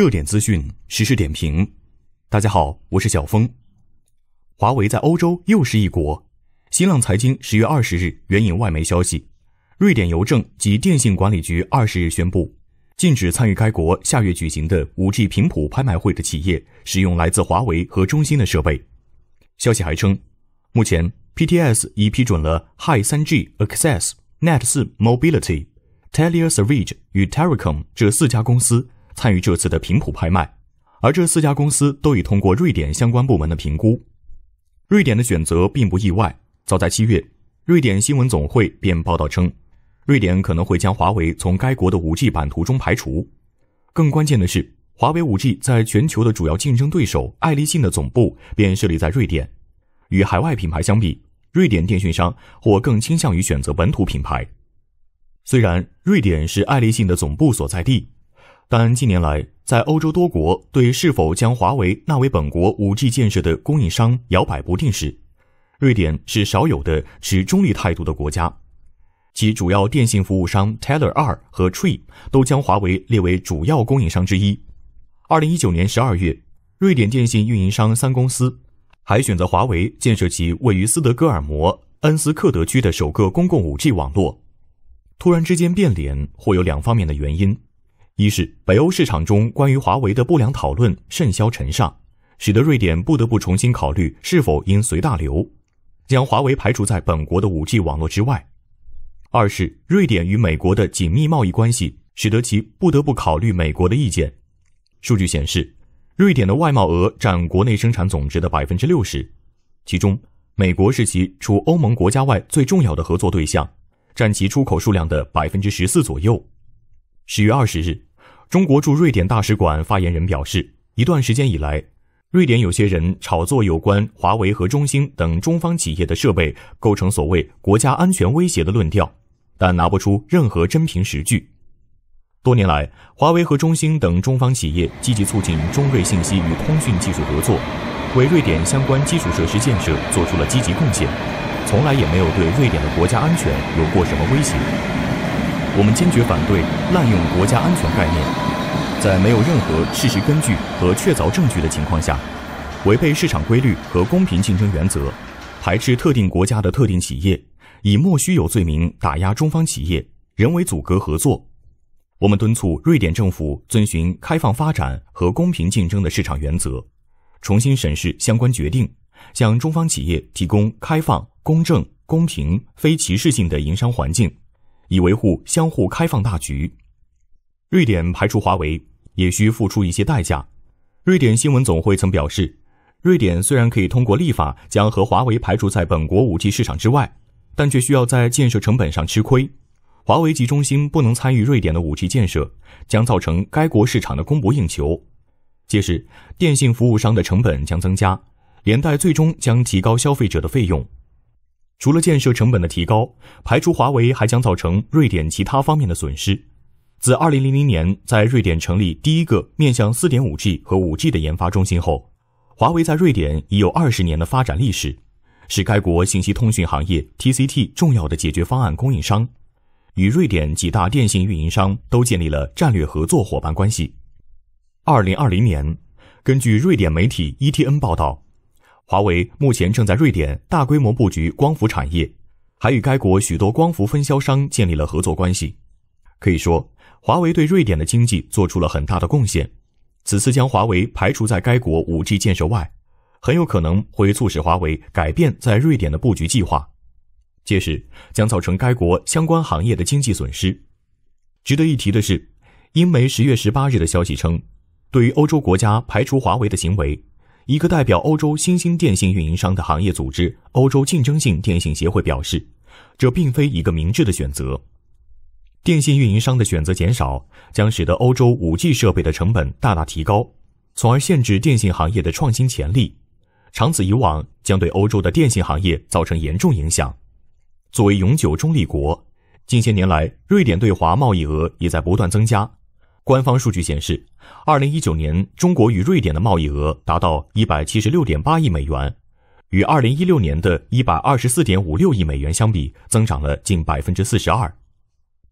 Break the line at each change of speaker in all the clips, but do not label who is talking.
热点资讯，实时点评。大家好，我是小峰。华为在欧洲又是一国。新浪财经十月二十日援引外媒消息，瑞典邮政及电信管理局二十日宣布，禁止参与该国下月举行的五 G 频谱拍卖会的企业使用来自华为和中兴的设备。消息还称，目前 PTS 已批准了 Hi 三 G Access、Net 四 Mobility、Telia s e r v a g e 与 t e l r a c o m 这四家公司。参与这次的频谱拍卖，而这四家公司都已通过瑞典相关部门的评估。瑞典的选择并不意外。早在七月，瑞典新闻总会便报道称，瑞典可能会将华为从该国的 5G 版图中排除。更关键的是，华为 5G 在全球的主要竞争对手爱立信的总部便设立在瑞典。与海外品牌相比，瑞典电讯商或更倾向于选择本土品牌。虽然瑞典是爱立信的总部所在地。但近年来，在欧洲多国对是否将华为纳为本国 5G 建设的供应商摇摆不定时，瑞典是少有的持中立态度的国家。其主要电信服务商 Tele2 r 和 TRE 都将华为列为主要供应商之一。二零一九年十二月，瑞典电信运营商三公司还选择华为建设其位于斯德哥尔摩恩斯克德区的首个公共 5G 网络。突然之间变脸，或有两方面的原因。一是北欧市场中关于华为的不良讨论甚嚣尘上，使得瑞典不得不重新考虑是否应随大流，将华为排除在本国的五 G 网络之外。二是瑞典与美国的紧密贸易关系，使得其不得不考虑美国的意见。数据显示，瑞典的外贸额占国内生产总值的百分之六十，其中美国是其除欧盟国家外最重要的合作对象，占其出口数量的百分之十四左右。十月二十日。中国驻瑞典大使馆发言人表示，一段时间以来，瑞典有些人炒作有关华为和中兴等中方企业的设备构成所谓国家安全威胁的论调，但拿不出任何真凭实据。多年来，华为和中兴等中方企业积极促进中瑞信息与通讯技术合作，为瑞典相关基础设施建设做出了积极贡献，从来也没有对瑞典的国家安全有过什么威胁。我们坚决反对滥用国家安全概念，在没有任何事实根据和确凿证据的情况下，违背市场规律和公平竞争原则，排斥特定国家的特定企业，以莫须有罪名打压中方企业，人为阻隔合作。我们敦促瑞典政府遵循开放发展和公平竞争的市场原则，重新审视相关决定，向中方企业提供开放、公正、公平、非歧视性的营商环境。以维护相互开放大局，瑞典排除华为也需付出一些代价。瑞典新闻总会曾表示，瑞典虽然可以通过立法将和华为排除在本国5 G 市场之外，但却需要在建设成本上吃亏。华为集中心不能参与瑞典的5 G 建设，将造成该国市场的供不应求，届时电信服务商的成本将增加，连带最终将提高消费者的费用。除了建设成本的提高，排除华为还将造成瑞典其他方面的损失。自二零零零年在瑞典成立第一个面向四点五 G 和五 G 的研发中心后，华为在瑞典已有二十年的发展历史，是该国信息通讯行业 TCT 重要的解决方案供应商，与瑞典几大电信运营商都建立了战略合作伙伴关系。二零二零年，根据瑞典媒体 ETN 报道。华为目前正在瑞典大规模布局光伏产业，还与该国许多光伏分销商建立了合作关系。可以说，华为对瑞典的经济做出了很大的贡献。此次将华为排除在该国 5G 建设外，很有可能会促使华为改变在瑞典的布局计划，届时将造成该国相关行业的经济损失。值得一提的是，英媒十月十八日的消息称，对于欧洲国家排除华为的行为。一个代表欧洲新兴电信运营商的行业组织——欧洲竞争性电信协会表示，这并非一个明智的选择。电信运营商的选择减少，将使得欧洲 5G 设备的成本大大提高，从而限制电信行业的创新潜力。长此以往，将对欧洲的电信行业造成严重影响。作为永久中立国，近些年来，瑞典对华贸易额也在不断增加。官方数据显示，二零一九年中国与瑞典的贸易额达到一百七十六点八亿美元，与二零一六年的一百二十四点五六亿美元相比，增长了近百分之四十二。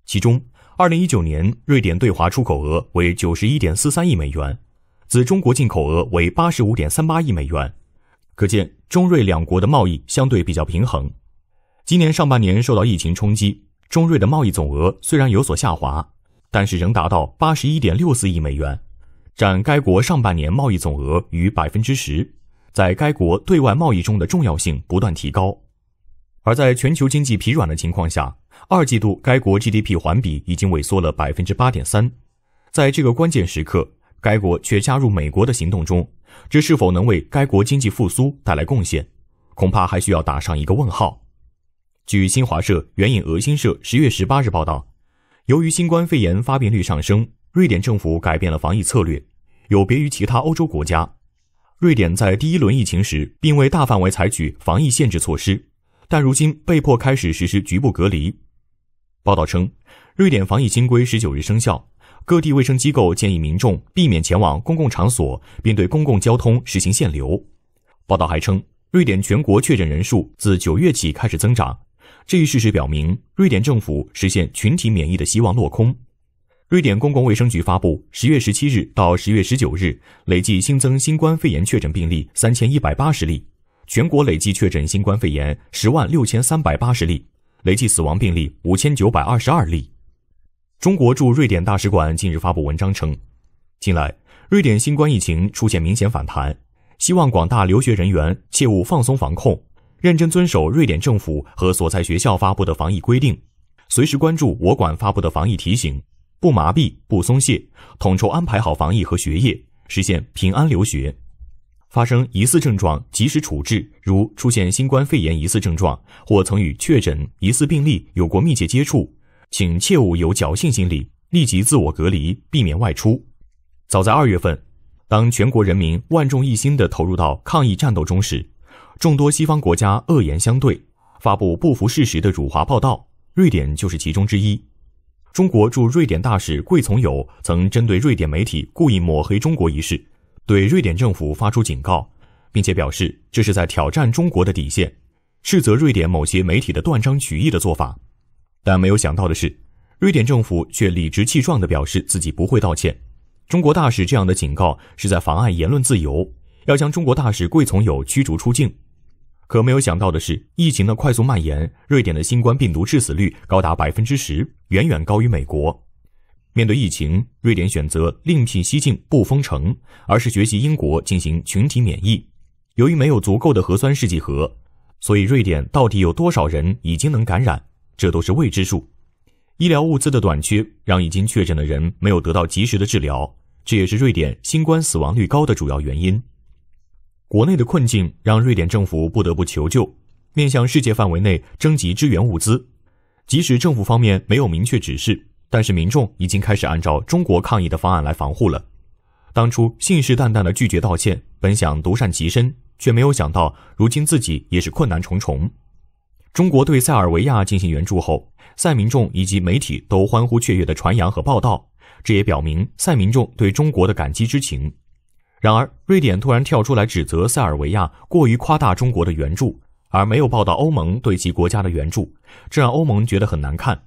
其中，二零一九年瑞典对华出口额为九十一点四三亿美元，自中国进口额为八十五点三八亿美元。可见，中瑞两国的贸易相对比较平衡。今年上半年受到疫情冲击，中瑞的贸易总额虽然有所下滑。但是仍达到八十一点六四亿美元，占该国上半年贸易总额逾百分之十，在该国对外贸易中的重要性不断提高。而在全球经济疲软的情况下，二季度该国 GDP 环比已经萎缩了百分之八点三，在这个关键时刻，该国却加入美国的行动中，这是否能为该国经济复苏带来贡献，恐怕还需要打上一个问号。据新华社援引俄新社十月十八日报道。由于新冠肺炎发病率上升，瑞典政府改变了防疫策略，有别于其他欧洲国家。瑞典在第一轮疫情时并未大范围采取防疫限制措施，但如今被迫开始实施局部隔离。报道称，瑞典防疫新规十九日生效，各地卫生机构建议民众避免前往公共场所，并对公共交通实行限流。报道还称，瑞典全国确诊人数自九月起开始增长。这一事实表明，瑞典政府实现群体免疫的希望落空。瑞典公共卫生局发布，十月十七日到十月十九日累计新增新冠肺炎确诊病例三千一百八十例，全国累计确诊新冠肺炎十万六千三百八十例，累计死亡病例五千九百二十二例。中国驻瑞典大使馆近日发布文章称，近来瑞典新冠疫情出现明显反弹，希望广大留学人员切勿放松防控。认真遵守瑞典政府和所在学校发布的防疫规定，随时关注我馆发布的防疫提醒，不麻痹、不松懈，统筹安排好防疫和学业，实现平安留学。发生疑似症状及时处置，如出现新冠肺炎疑似症状或曾与确诊、疑似病例有过密切接触，请切勿有侥幸心理，立即自我隔离，避免外出。早在二月份，当全国人民万众一心地投入到抗疫战斗中时，众多西方国家恶言相对，发布不符事实的辱华报道，瑞典就是其中之一。中国驻瑞典大使桂从友曾针对瑞典媒体故意抹黑中国一事，对瑞典政府发出警告，并且表示这是在挑战中国的底线，斥责瑞典某些媒体的断章取义的做法。但没有想到的是，瑞典政府却理直气壮地表示自己不会道歉。中国大使这样的警告是在妨碍言论自由，要将中国大使桂从友驱逐出境。可没有想到的是，疫情的快速蔓延，瑞典的新冠病毒致死率高达百分之十，远远高于美国。面对疫情，瑞典选择另辟蹊径，不封城，而是学习英国进行群体免疫。由于没有足够的核酸试剂盒，所以瑞典到底有多少人已经能感染，这都是未知数。医疗物资的短缺，让已经确诊的人没有得到及时的治疗，这也是瑞典新冠死亡率高的主要原因。国内的困境让瑞典政府不得不求救，面向世界范围内征集支援物资。即使政府方面没有明确指示，但是民众已经开始按照中国抗疫的方案来防护了。当初信誓旦旦的拒绝道歉，本想独善其身，却没有想到如今自己也是困难重重。中国对塞尔维亚进行援助后，塞民众以及媒体都欢呼雀跃的传扬和报道，这也表明塞民众对中国的感激之情。然而，瑞典突然跳出来指责塞尔维亚过于夸大中国的援助，而没有报道欧盟对其国家的援助，这让欧盟觉得很难看。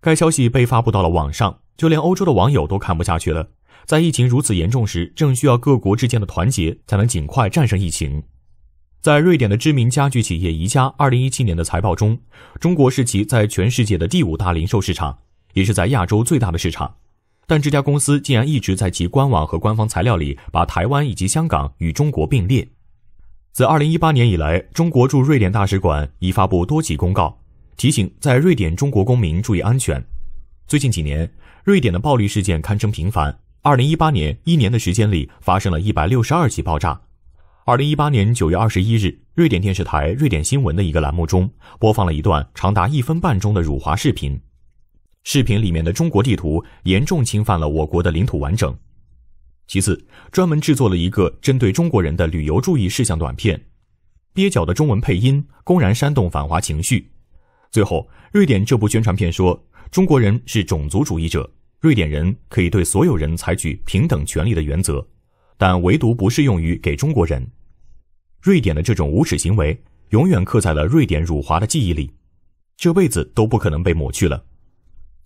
该消息被发布到了网上，就连欧洲的网友都看不下去了。在疫情如此严重时，正需要各国之间的团结，才能尽快战胜疫情。在瑞典的知名家具企业宜家，二零一七年的财报中，中国是其在全世界的第五大零售市场，也是在亚洲最大的市场。但这家公司竟然一直在其官网和官方材料里把台湾以及香港与中国并列。自二零一八年以来，中国驻瑞典大使馆已发布多起公告，提醒在瑞典中国公民注意安全。最近几年，瑞典的暴力事件堪称频繁。二零一八年一年的时间里，发生了一百六十二起爆炸。二零一八年九月二十一日，瑞典电视台《瑞典新闻》的一个栏目中播放了一段长达一分半钟的辱华视频。视频里面的中国地图严重侵犯了我国的领土完整。其次，专门制作了一个针对中国人的旅游注意事项短片，蹩脚的中文配音公然煽动反华情绪。最后，瑞典这部宣传片说：“中国人是种族主义者，瑞典人可以对所有人采取平等权利的原则，但唯独不适用于给中国人。”瑞典的这种无耻行为永远刻在了瑞典辱华的记忆里，这辈子都不可能被抹去了。